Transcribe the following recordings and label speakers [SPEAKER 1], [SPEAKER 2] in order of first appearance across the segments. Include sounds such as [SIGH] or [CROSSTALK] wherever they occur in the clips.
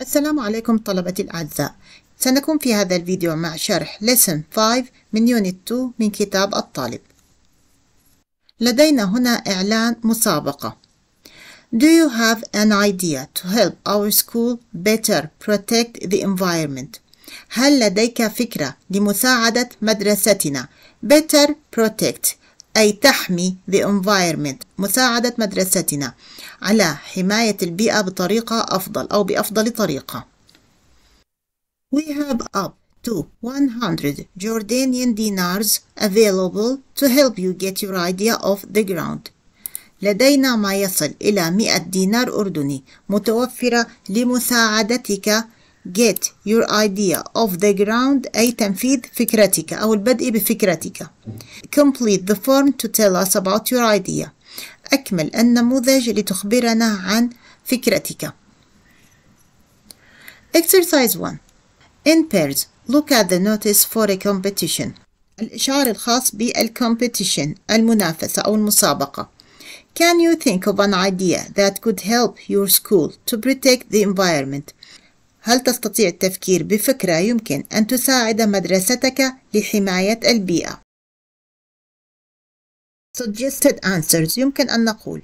[SPEAKER 1] السلام عليكم طلبتي الأعزاء سنكون في هذا الفيديو مع شرح Lesson 5 من Unit 2 من كتاب الطالب لدينا هنا إعلان مسابقة Do you have an idea to help our school better protect the environment? هل لديك فكرة لمساعدة مدرستنا better protect أي تحمي the environment مساعدة مدرستنا على حماية البيئة بطريقة أفضل أو بأفضل طريقة. We have up to 100 Jordanian dinars available to help you get your idea off the ground. لدينا ما يصل إلى 100 دينار أردني متوفرة لمساعدتك get your idea of the ground أي تنفيذ فكرتك أو البدء بفكرتك complete the form to tell us about your idea أكمل النموذج لتخبرنا عن فكرتك Exercise 1 In pairs, look at the notice for a competition الإشعار الخاص بالcompetition المنافسة أو المسابقة Can you think of an idea that could help your school to protect the environment هل تستطيع التفكير بفكرة يمكن أن تساعد مدرستك لحماية البيئة؟ Suggested answers يمكن أن نقول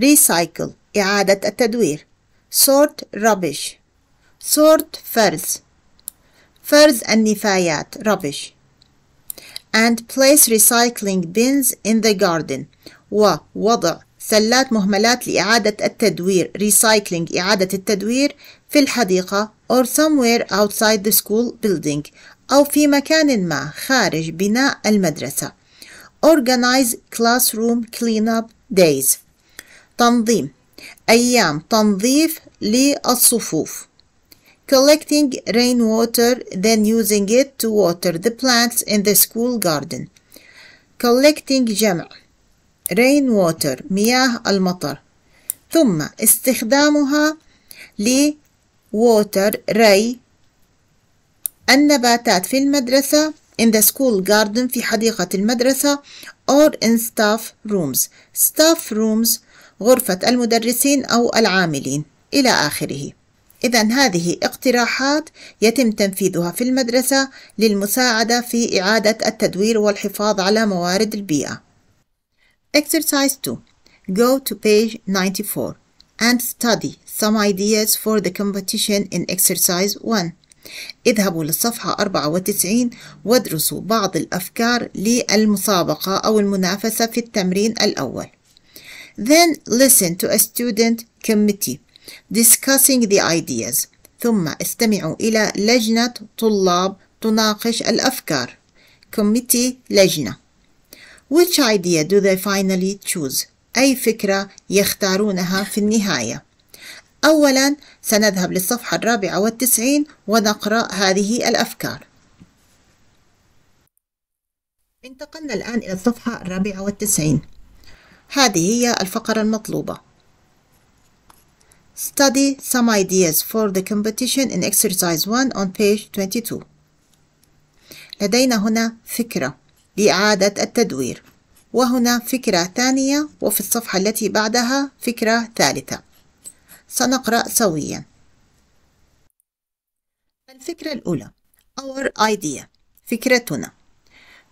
[SPEAKER 1] Recycle إعادة التدوير Sort rubbish Sort فرز فرز النفايات rubbish and place recycling bins in the garden ووضع سلات مهملات لإعادة التدوير recycling إعادة التدوير في الحديقة or somewhere outside the school building أو في مكان ما خارج بناء المدرسة organize classroom cleanup days تنظيم أيام تنظيف للصفوف collecting rainwater then using it to water the plants in the school garden collecting جمع rainwater مياه المطر ثم استخدامها water ري النباتات في المدرسة in the school garden في حديقة المدرسة or in staff rooms staff rooms غرفة المدرسين أو العاملين إلى آخره إذا هذه اقتراحات يتم تنفيذها في المدرسة للمساعدة في إعادة التدوير والحفاظ على موارد البيئة. Exercise 2 Go to page 94 and study some ideas for the competition in exercise 1 اذهبوا للصفحة 94 وادرسوا بعض الأفكار للمسابقة أو المنافسة في التمرين الأول Then listen to a student committee discussing the ideas ثم استمعوا إلى لجنة طلاب تناقش الأفكار committee لجنة Which idea do they finally choose؟ أي فكرة يختارونها في النهاية أولا سنذهب للصفحة الرابعة والتسعين ونقرأ هذه الأفكار انتقلنا الآن إلى الصفحة الرابعة والتسعين هذه هي الفقرة المطلوبة Study some ideas for the competition in exercise 1 on page 22 لدينا هنا فكرة لإعادة التدوير وهنا فكرة ثانية وفي الصفحة التي بعدها فكرة ثالثة سنقرأ سويا الفكرة الأولى Our idea فكرتنا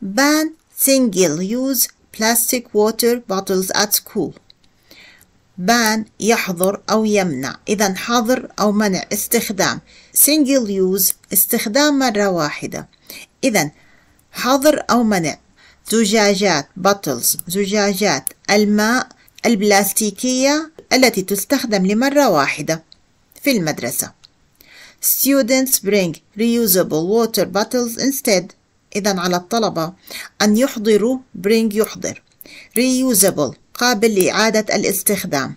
[SPEAKER 1] Ban single use plastic water bottles at school بان يحظر أو يمنع إذا حظر أو منع استخدام single use استخدام مرة واحدة إذا حظر أو منع زجاجات bottles زجاجات الماء البلاستيكية التي تستخدم لمرة واحدة في المدرسة Students bring reusable water bottles instead إذا على الطلبة أن يحضروا bring يحضر reusable قابل لإعادة الاستخدام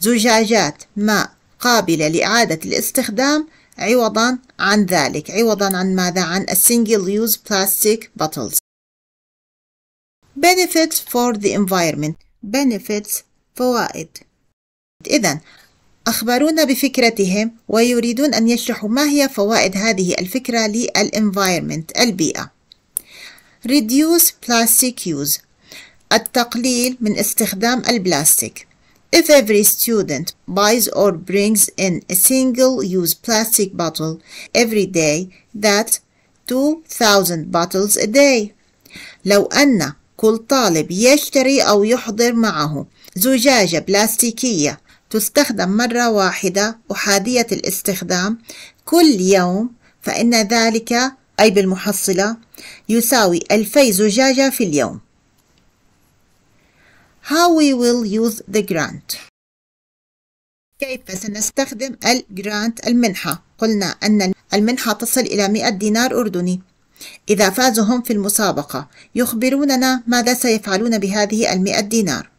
[SPEAKER 1] زجاجات ماء قابلة لإعادة الاستخدام عوضا عن ذلك عوضا عن ماذا عن a single use plastic bottles benefits for the environment benefits فوائد إذا أخبرونا بفكرتهم ويريدون أن يشرحوا ما هي فوائد هذه الفكرة للإنفايرمنت البيئة Reduce plastic use التقليل من استخدام البلاستيك If every student buys or brings in a single-use plastic bottle every day, that's 2,000 bottles a day. لو أن كل طالب يشتري أو يحضر معه زجاجة بلاستيكية تستخدم مرة واحدة أحادية الاستخدام كل يوم فإن ذلك أي بالمحصلة يساوي ألفي زجاجة في اليوم How we will use the grant كيف سنستخدم الجرانت المنحة قلنا أن المنحة تصل إلى 100 دينار أردني إذا فازوا هم في المسابقة يخبروننا ماذا سيفعلون بهذه المئة دينار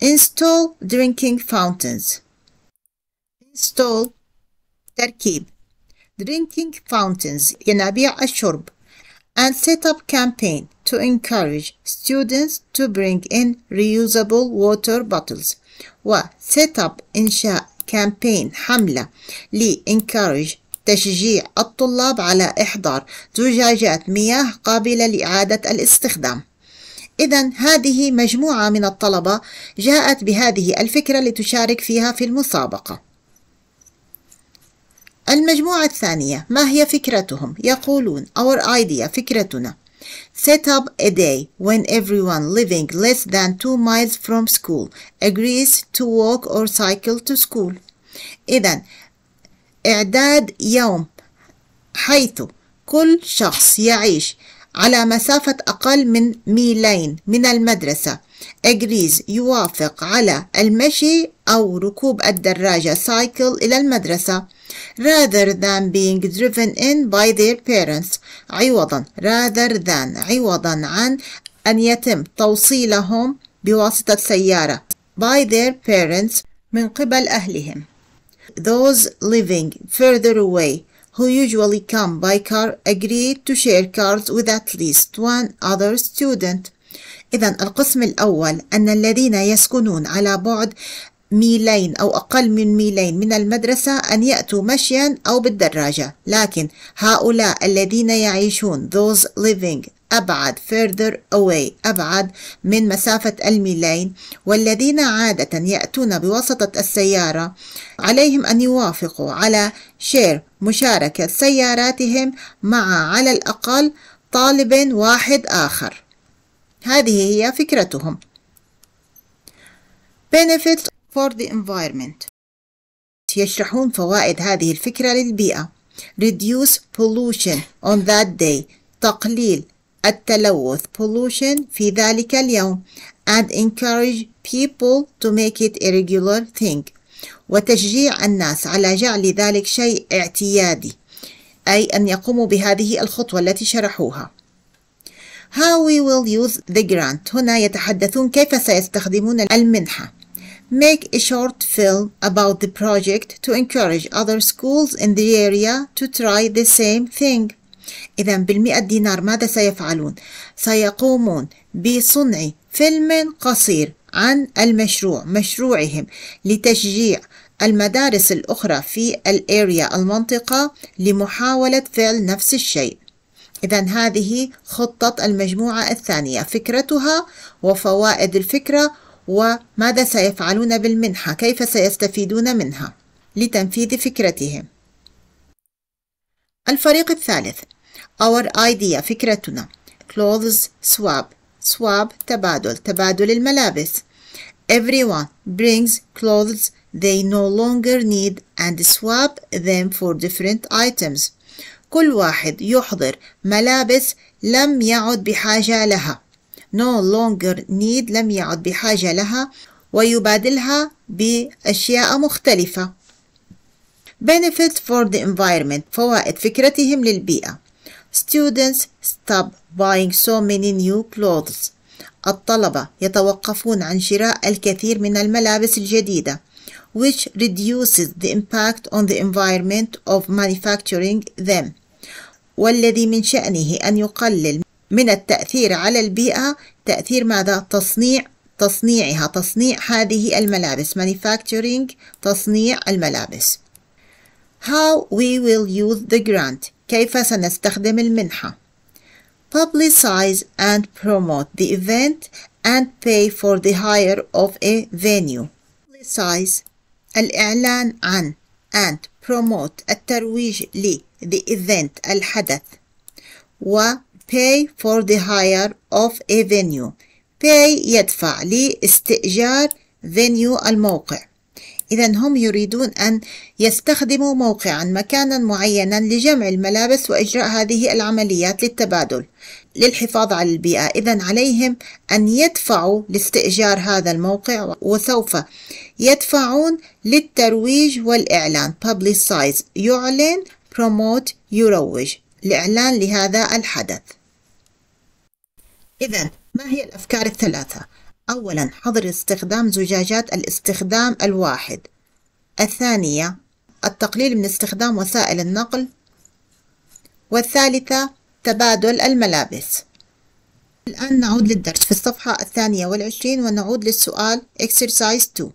[SPEAKER 1] install drinking fountains install تركيب drinking fountains ينابيع الشرب and set up campaign to encourage students to bring in reusable water bottles و set up إنشاء campaign حملة ل encourage تشجيع الطلاب على إحضار زجاجات مياه قابلة لإعادة الاستخدام إذا هذه مجموعة من الطلبة جاءت بهذه الفكرة لتشارك فيها في المسابقة. المجموعة الثانية ما هي فكرتهم؟ يقولون Our idea فكرتنا Set up a day when everyone living less than two miles from school agrees to walk or cycle to school. إذا إعداد يوم حيث كل شخص يعيش على مسافة أقل من ميلين من المدرسة أجريز يوافق على المشي أو ركوب الدراجة سايكل إلى المدرسة rather than being driven in by their parents عوضا rather than عوضا عن أن يتم توصيلهم بواسطة سيارة by their parents من قبل أهلهم those living further away who usually come by car agreed to share cars with at least one other student إذا القسم الأول أن الذين يسكنون على بعد ميلين أو أقل من ميلين من المدرسة أن يأتوا مشيا أو بالدراجة لكن هؤلاء الذين يعيشون those living أبعد further away أبعد من مسافة الميلين والذين عادة يأتون بواسطة السيارة عليهم أن يوافقوا على شير مشاركة سياراتهم مع على الأقل طالب واحد آخر هذه هي فكرتهم benefits for the environment يشرحون فوائد هذه الفكرة للبيئة reduce pollution on that day تقليل التلوث pollution في ذلك اليوم and encourage people to make it a regular thing وتشجيع الناس على جعل ذلك شيء اعتيادي أي أن يقوموا بهذه الخطوة التي شرحوها How we will use the grant هنا يتحدثون كيف سيستخدمون المنحة Make a short film about the project to encourage other schools in the area to try the same thing إذا بالمئة دينار ماذا سيفعلون؟ سيقومون بصنع فيلم قصير عن المشروع مشروعهم لتشجيع المدارس الأخرى في الأريا المنطقة لمحاولة فعل نفس الشيء إذا هذه خطة المجموعة الثانية فكرتها وفوائد الفكرة وماذا سيفعلون بالمنحة كيف سيستفيدون منها لتنفيذ فكرتهم الفريق الثالث our idea فكرتنا clothes swap swap تبادل تبادل الملابس everyone brings clothes they no longer need and swap them for different items كل واحد يحضر ملابس لم يعد بحاجة لها no longer need لم يعد بحاجة لها ويبادلها بأشياء مختلفة benefit for the environment فوائد فكرتهم للبيئة students stop buying so many new clothes الطلبة يتوقفون عن شراء الكثير من الملابس الجديدة which reduces the impact on the environment of manufacturing them والذي من شأنه أن يقلل من التأثير على البيئة تأثير ماذا؟ تصنيع تصنيعها تصنيع هذه الملابس manufacturing تصنيع الملابس how we will use the grant كيف سنستخدم المنحة publicize and promote the event and pay for the hire of a venue publicize الإعلان عن and promote الترويج ل the event الحدث و pay for the hire of a venue pay يدفع لاستئجار venue الموقع إذا هم يريدون أن يستخدموا موقعا مكانا معينا لجمع الملابس وإجراء هذه العمليات للتبادل للحفاظ على البيئة إذا عليهم أن يدفعوا لاستئجار هذا الموقع وسوف يدفعون للترويج والإعلان publicize يعلن promote يروج الإعلان لهذا الحدث إذا ما هي الأفكار الثلاثة؟ أولا حظر استخدام زجاجات الاستخدام الواحد الثانية التقليل من استخدام وسائل النقل والثالثة تبادل الملابس الآن نعود للدرس في الصفحة الثانية والعشرين ونعود للسؤال exercise 2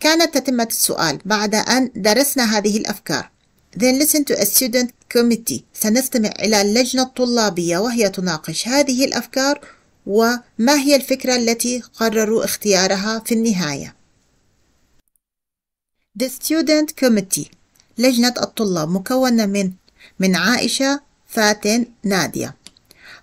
[SPEAKER 1] كانت تتمة السؤال بعد أن درسنا هذه الأفكار Then listen to a student committee سنستمع إلى اللجنة الطلابية وهي تناقش هذه الأفكار وما هي الفكرة التي قرروا اختيارها في النهاية The Student Committee لجنة الطلاب مكونة من من عائشة فاتن نادية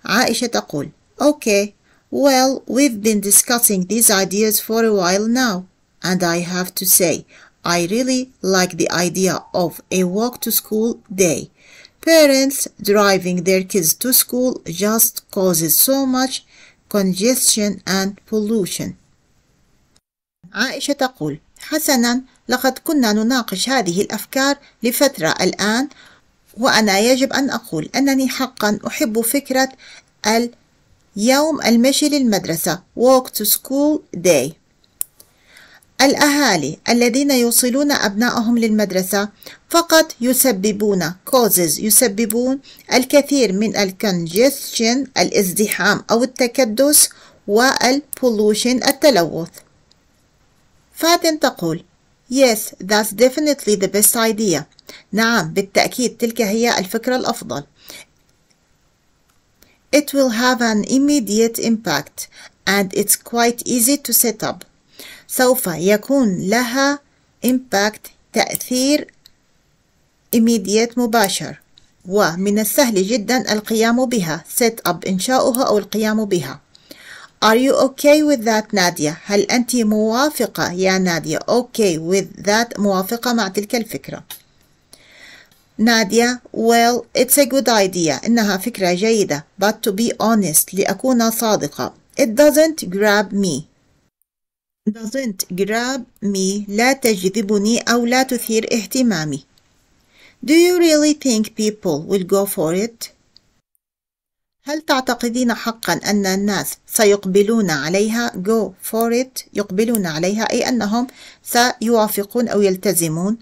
[SPEAKER 1] عائشة تقول Okay, well, we've been discussing these ideas for a while now and I have to say I really like the idea of a walk to school day. Parents driving their kids to school just causes so much congestion and pollution عائشة تقول حسنا لقد كنا نناقش هذه الأفكار لفترة الآن وأنا يجب أن أقول أنني حقا أحب فكرة اليوم المشي للمدرسة walk to school day الأهالي الذين يوصلون أبنائهم للمدرسة فقط يسببون causes يسببون الكثير من الكونجستشن الازدحام أو التكدس والبولوشن التلوث فاتن تقول Yes, that's definitely the best idea. نعم بالتأكيد تلك هي الفكرة الأفضل. It will have an immediate impact and it's quite easy to set up. سوف يكون لها impact تأثير immediate مباشر ومن السهل جدا القيام بها set up إنشاؤها أو القيام بها Are you okay with that نادية؟ هل أنت موافقة يا نادية؟ Okay with that موافقة مع تلك الفكرة نادية well it's a good idea إنها فكرة جيدة but to be honest لأكون صادقة it doesn't grab me doesn't grab me لا تجذبني أو لا تثير اهتمامي Do you really think people will go for it? هل تعتقدين حقا أن الناس سيقبلون عليها go for it يقبلون عليها أي أنهم سيوافقون أو يلتزمون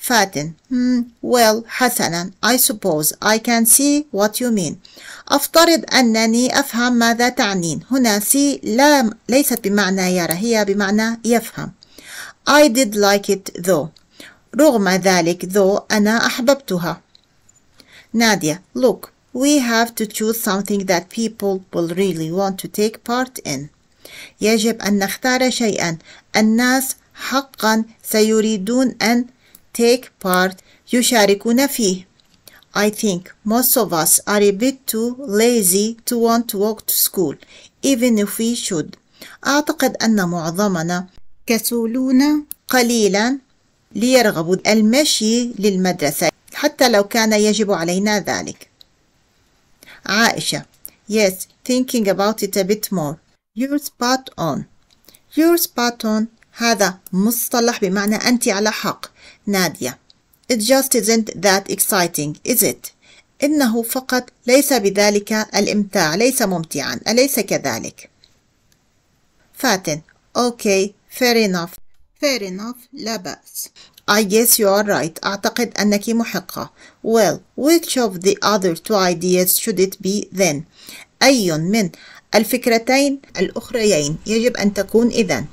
[SPEAKER 1] فاتن Hmm. Well, حسنا. I suppose I can see what you mean. أفترض أنني أفهم ماذا تعنين. هنا سي لا ليست بمعنى يرى هي بمعنى يفهم. I did like it though. رغم ذلك though أنا أحببتها. نادية look we have to choose something that people will really want to take part in. يجب أن نختار شيئا الناس حقا سيريدون أن take part يشاركون فيه I think most of us are a bit too lazy to want to walk to school even if we should أعتقد أن معظمنا كسولون قليلا ليرغبوا المشي للمدرسة حتى لو كان يجب علينا ذلك عائشة Yes, thinking about it a bit more You're spot on You're spot on هذا مصطلح بمعنى أنت على حق نادية It just isn't that exciting, is it? إنه فقط ليس بذلك الإمتاع ليس ممتعا أليس كذلك؟ فاتن Okay, fair enough fair enough لا بأس I guess you are right أعتقد أنك محقة Well which of the other two ideas should it be then؟ أي من الفكرتين الأخريين يجب أن تكون إذن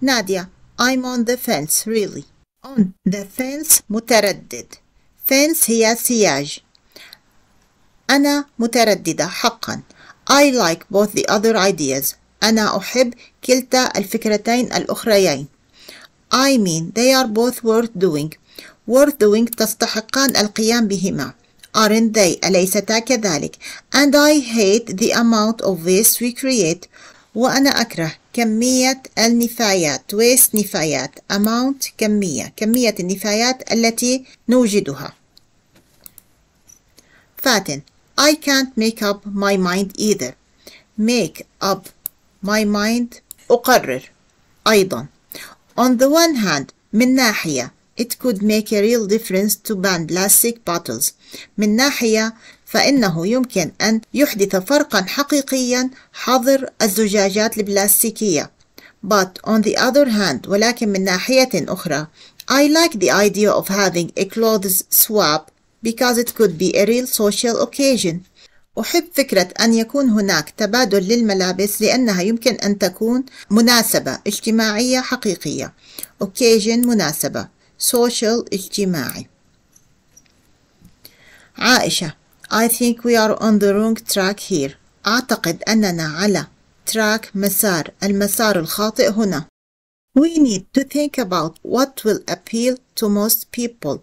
[SPEAKER 1] نادية I'm on the fence really on the fence متردد fence هي سياج أنا مترددة حقا I like both the other ideas أنا أحب كلتا الفكرتين الأخريين I mean they are both worth doing worth doing تستحقان القيام بهما aren't they أليستا كذلك and I hate the amount of waste we create وأنا أكره كمية النفايات waste نفايات amount كمية كمية النفايات التي نوجدها فاتن I can't make up my mind either make up my mind أقرر أيضا on the one hand من ناحية it could make a real difference to ban plastic bottles من ناحية فإنه يمكن أن يحدث فرقا حقيقيا حظر الزجاجات البلاستيكية But on the other hand ولكن من ناحية أخرى I like the idea of having a clothes swap because it could be a real social occasion أحب فكرة أن يكون هناك تبادل للملابس لأنها يمكن أن تكون مناسبة اجتماعية حقيقية occasion مناسبة social اجتماعي عائشة I think we are on the wrong track here. أعتقد أننا على track مسار المسار الخاطئ هنا. We need to think about what will appeal to most people.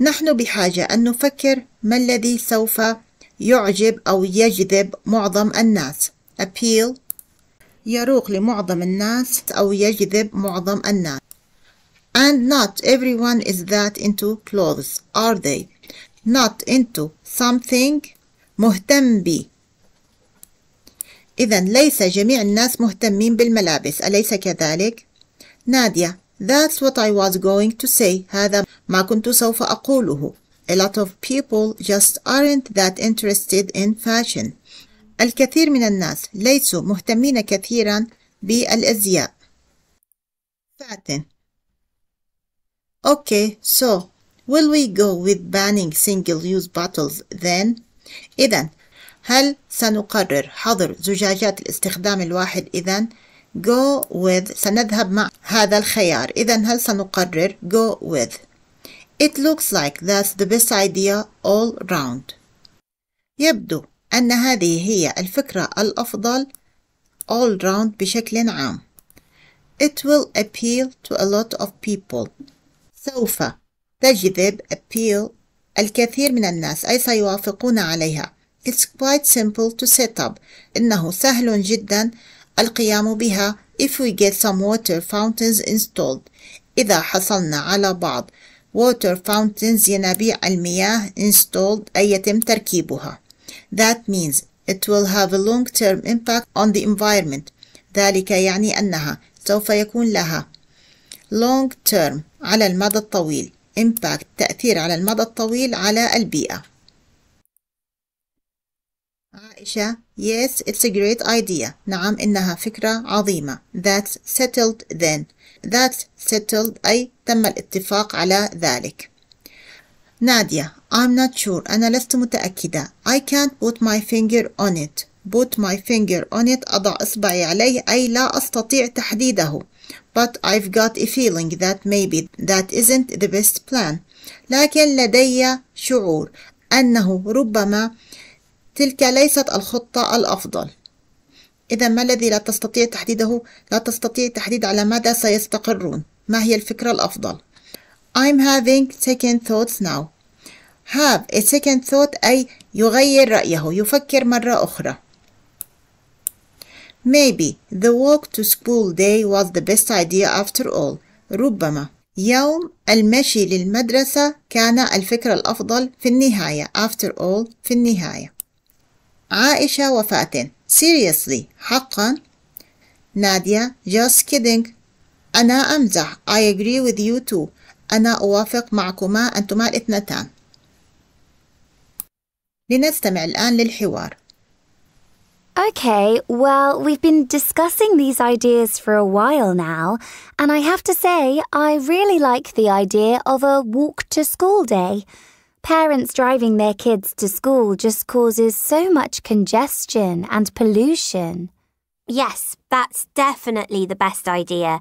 [SPEAKER 1] نحن بحاجة أن نفكر ما الذي سوف يعجب أو يجذب معظم الناس. Appeal يروق لمعظم الناس أو يجذب معظم الناس. And not everyone is that into clothes, are they? not into something مهتم بي إذا ليس جميع الناس مهتمين بالملابس أليس كذلك؟ نادية That's what I was going to say هذا ما كنت سوف أقوله A lot of people just aren't that interested in fashion الكثير من الناس ليسوا مهتمين كثيرا بالأزياء فاتن Okay, so will we go with banning single-use bottles then؟ إذا هل سنقرر حظر زجاجات الاستخدام الواحد إذا؟ go with سنذهب مع هذا الخيار إذا هل سنقرر go with It looks like that's the best idea all round يبدو أن هذه هي الفكرة الأفضل all round بشكل عام It will appeal to a lot of people سوف تجذب appeal الكثير من الناس أي سيوافقون عليها It's quite simple to set up إنه سهل جدا القيام بها if we get some water fountains installed إذا حصلنا على بعض water fountains ينابيع المياه installed أي يتم تركيبها That means it will have a long term impact on the environment ذلك يعني أنها سوف يكون لها long term على المدى الطويل impact تأثير على المدى الطويل على البيئة عائشة Yes, it's a great idea. نعم إنها فكرة عظيمة. That's settled then. That's settled أي تم الاتفاق على ذلك. نادية I'm not sure. أنا لست متأكدة. I can't put my finger on it. Put my finger on it. أضع إصبعي عليه أي لا أستطيع تحديده. but I've got a feeling that maybe that isn't the best plan لكن لدي شعور أنه ربما تلك ليست الخطة الأفضل إذا ما الذي لا تستطيع تحديده؟ لا تستطيع تحديد على ماذا سيستقرون ما هي الفكرة الأفضل؟ I'm having second thoughts now have a second thought أي يغير رأيه يفكر مرة أخرى Maybe the walk to school day was the best idea after all. ربما يوم المشي للمدرسة كان الفكرة الأفضل في النهاية after all في النهاية عائشة وفاتن seriously حقا نادية just kidding أنا أمزح I agree with you too أنا أوافق معكما أنتما الاثنتان لنستمع الآن للحوار Okay, well, we've been
[SPEAKER 2] discussing these ideas for a while now, and I have to say, I really like the idea of a walk to school day. Parents driving their kids to school just causes so much congestion and pollution.
[SPEAKER 3] Yes, that's definitely the best idea.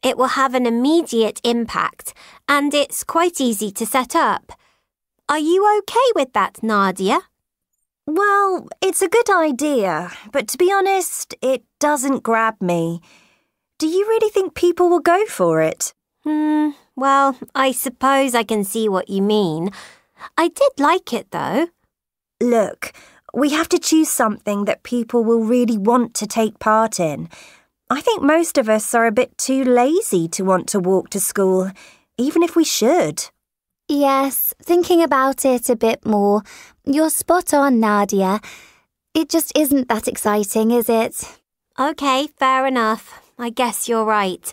[SPEAKER 3] It will have an immediate impact,
[SPEAKER 4] and it's quite easy to set up. Are you okay with that, Nadia? Well, it's a good idea, but to be honest, it doesn't grab me. Do you really think people will go for it? Hmm, well, I suppose I can see what you mean. I did like it, though. Look, we have to choose something that people will really want to take part in. I think most of us are a bit too lazy to want to walk to school,
[SPEAKER 2] even if we should. Yes, thinking about it a bit more, you're spot on, Nadia. It just isn't that exciting, is it?
[SPEAKER 3] OK, fair enough. I guess you're right.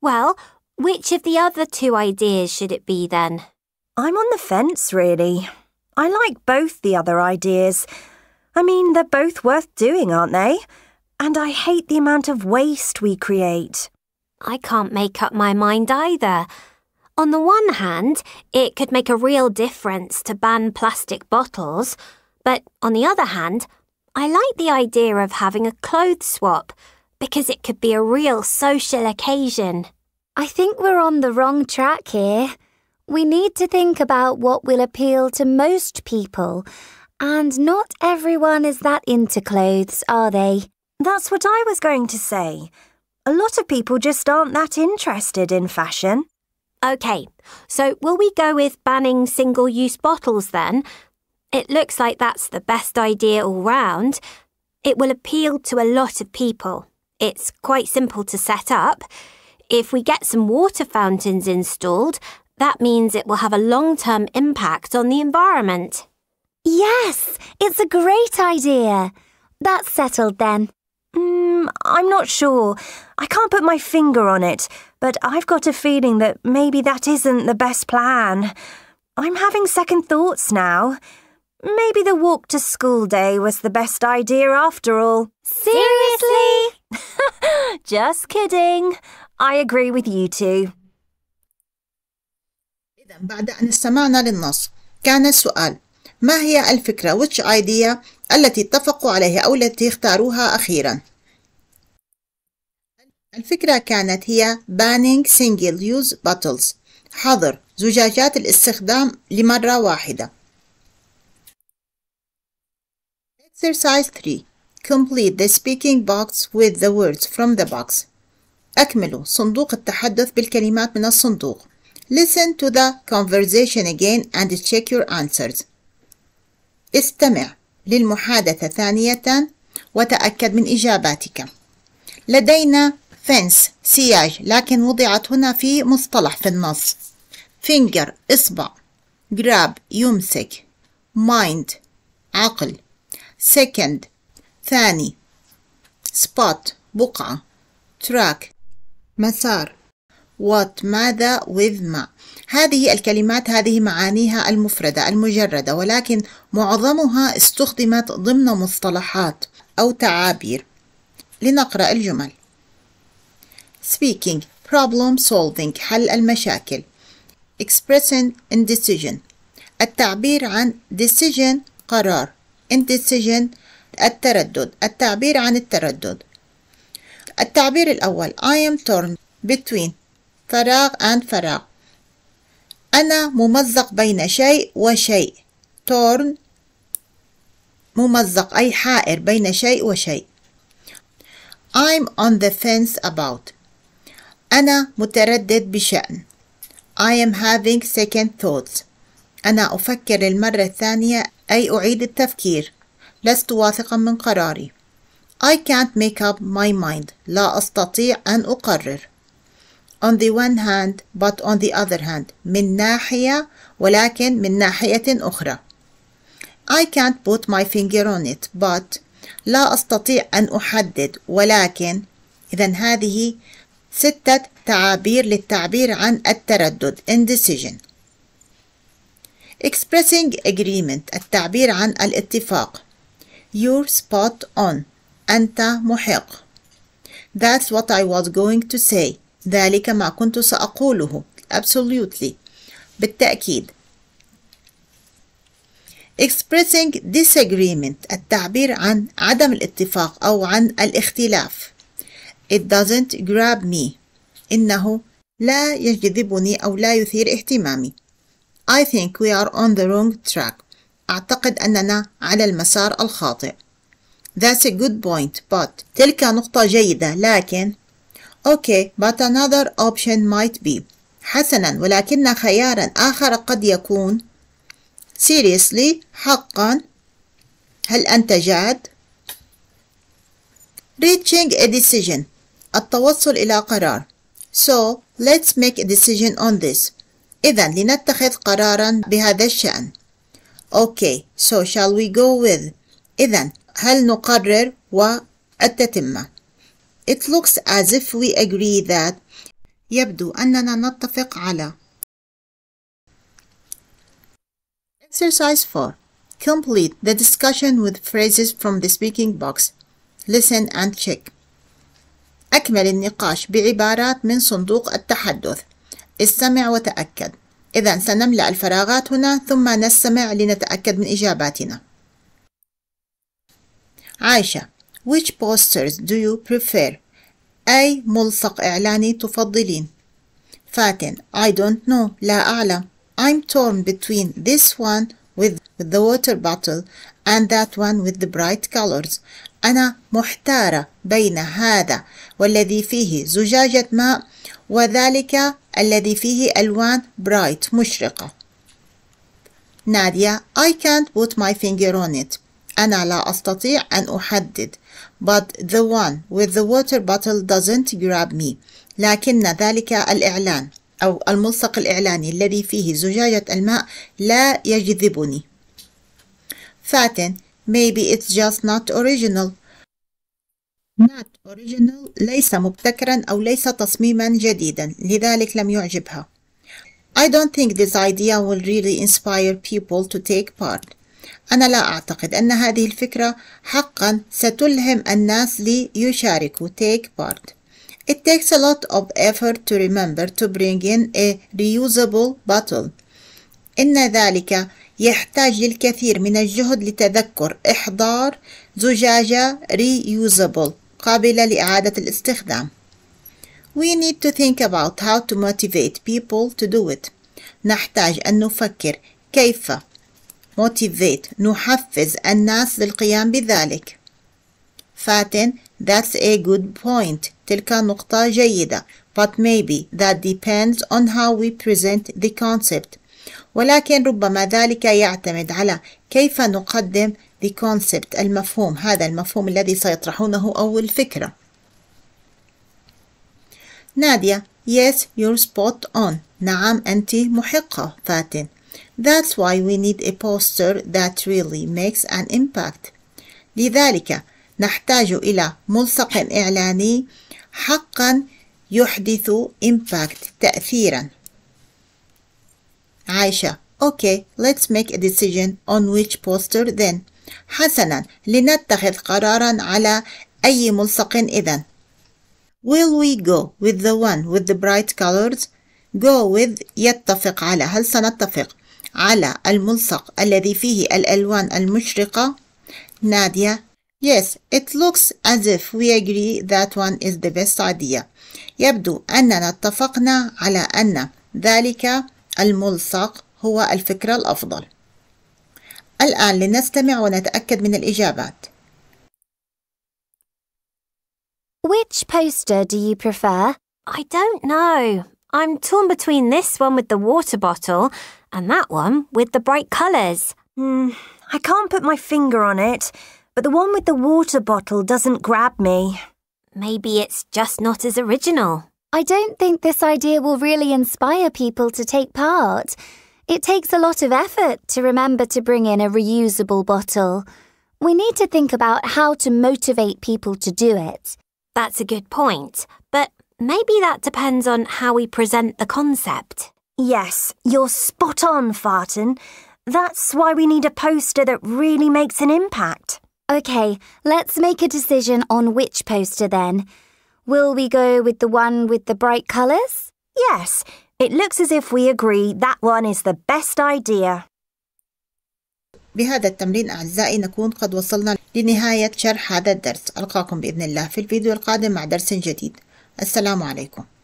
[SPEAKER 3] Well, which of the other two
[SPEAKER 4] ideas should it be then? I'm on the fence, really. I like both the other ideas. I mean, they're both worth doing, aren't they? And I hate the amount of waste we create.
[SPEAKER 3] I can't make up my mind either. On the one hand, it could make a real difference to ban plastic bottles, but on the other hand, I like the idea of having a clothes swap because it could be a real
[SPEAKER 2] social occasion. I think we're on the wrong track here. We need to think about what will appeal to most people, and not everyone is that into clothes, are they? That's what I was
[SPEAKER 4] going to say. A lot of people just aren't that interested in fashion. OK, so will we go with banning single use bottles then? It looks
[SPEAKER 3] like that's the best idea all round. It will appeal to a lot of people. It's quite simple to set up. If we get some water fountains installed, that means it will have a long term impact on the environment.
[SPEAKER 4] Yes, it's a great idea. That's settled then. Mm, I'm not sure. I can't put my finger on it but I've got a feeling that maybe that isn't the best plan. I'm having second thoughts now. Maybe the walk to school day was the best idea after all.
[SPEAKER 2] Seriously?
[SPEAKER 1] [LAUGHS] Just kidding. I agree with you two. إذا بعد أن استمعنا للنص كان السؤال ما هي الفكرة which idea التي اتفقوا عليها أو التي اختاروها أخيراً؟ الفكرة كانت هي banning single use bottles حظر زجاجات الاستخدام لمرة واحدة Exercise 3 Complete the speaking box with the words from the box أكملوا صندوق التحدث بالكلمات من الصندوق Listen to the conversation again and check your answers استمع للمحادثة ثانية وتأكد من إجاباتك لدينا fence سياج لكن وضعت هنا في مصطلح في النص finger إصبع grab يمسك mind عقل second ثاني spot بقعة track مسار what ماذا with ما هذه الكلمات هذه معانيها المفردة المجردة ولكن معظمها استخدمت ضمن مصطلحات أو تعابير لنقرأ الجمل speaking problem solving حل المشاكل expressing indecision التعبير عن decision قرار indecision التردد التعبير عن التردد التعبير الأول I am torn between فراغ and فراغ أنا ممزق بين شيء وشيء torn ممزق أي حائر بين شيء وشيء I'm on the fence about أنا متردد بشأن I am having second thoughts أنا أفكر للمرة الثانية أي أعيد التفكير لست واثقا من قراري I can't make up my mind لا أستطيع أن أقرر on the one hand but on the other hand من ناحية ولكن من ناحية أخرى I can't put my finger on it but لا أستطيع أن أحدد ولكن إذا هذه ستة تعابير للتعبير عن التردد indecision expressing agreement التعبير عن الاتفاق your spot on أنت محق that's what I was going to say ذلك ما كنت سأقوله absolutely بالتأكيد expressing disagreement التعبير عن عدم الاتفاق أو عن الاختلاف It doesn't grab me. إنه لا يجذبني أو لا يثير اهتمامي. I think we are on the wrong track. أعتقد أننا على المسار الخاطئ. That's a good point, but تلك نقطة جيدة لكن Okay, but another option might be حسنا ولكن خيارا آخر قد يكون seriously حقا هل أنت جاد reaching a decision التوصل إلى قرار So let's make a decision on this إذا لنتخذ قرارا بهذا الشأن Okay so shall we go with إذا هل نقرر والتتمة It looks as if we agree that يبدو أننا نتفق على Exercise 4 Complete the discussion with phrases from the speaking box. Listen and check. أكمل النقاش بعبارات من صندوق التحدث استمع وتأكد إذا سنملأ الفراغات هنا ثم نستمع لنتأكد من إجاباتنا عائشة Which posters do you prefer? أي ملصق إعلاني تفضلين؟ فاتن I don't know لا أعلم I'm torn between this one with the water bottle and that one with the bright colors أنا محتارة بين هذا والذي فيه زجاجة ماء وذلك الذي فيه ألوان برايت مشرقة نادية I can't put my finger on it أنا لا أستطيع أن أحدد but the one with the water bottle doesn't grab me لكن ذلك الإعلان أو الملصق الإعلاني الذي فيه زجاجة الماء لا يجذبني فاتن Maybe it's just not original. Not original ليس مبتكرا أو ليس تصميما جديدا لذلك لم يعجبها. I don't think this idea will really inspire people to take part. أنا لا أعتقد أن هذه الفكرة حقا ستلهم الناس ليشاركوا take part. It takes a lot of effort to remember to bring in a reusable bottle. إن ذلك يحتاج للكثير من الجهد لتذكر إحضار زجاجة reusable قابلة لإعادة الاستخدام. We need to think about how to motivate people to do it. نحتاج أن نفكر كيف motivate نحفز الناس للقيام بذلك. فاتن That's a good point. تلك نقطة جيدة. But maybe that depends on how we present the concept. ولكن ربما ذلك يعتمد على كيف نقدم the concept المفهوم هذا المفهوم الذي سيطرحونه أو الفكرة نادية yes you're spot on نعم أنت محقة فاتن That's why we need a poster that really makes an impact. لذلك نحتاج إلى ملصق إعلاني حقا يحدث impact تأثيرا عائشة Okay, let's make a decision on which poster then. حسنا لنتخذ قرارا على أي ملصق إذا. Will we go with the one with the bright colors? Go with يتفق على هل سنتفق على الملصق الذي فيه الألوان المشرقة؟ نادية Yes, it looks as if we agree that one is the best idea. يبدو أننا اتفقنا على أن ذلك الملصق هو الفكرة الأفضل الآن لنستمع ونتأكد من الإجابات Which
[SPEAKER 3] poster do you prefer? I don't know. I'm torn between this one with
[SPEAKER 4] the water bottle and that one with the bright colours. Mm, I can't put my finger on it, but the one with the water bottle doesn't grab me. Maybe
[SPEAKER 3] it's just not as original.
[SPEAKER 2] I don't think this idea will really inspire people to take part. It takes a lot of effort to remember to bring in a reusable bottle. We need to think about how to motivate people to do it. That's a
[SPEAKER 3] good point, but maybe that depends on how we present the concept.
[SPEAKER 4] Yes, you're spot on, Farton. That's why we need a poster that really
[SPEAKER 2] makes an impact. OK, let's make a decision on which poster then. Will we go with the one with the bright colours? Yes, it looks as if we
[SPEAKER 1] agree that one is the best idea. بهذا التمرين أعزائي نكون قد وصلنا لنهاية شرح هذا الدرس ألقاكم بإذن الله في الفيديو القادم مع درس جديد السلام عليكم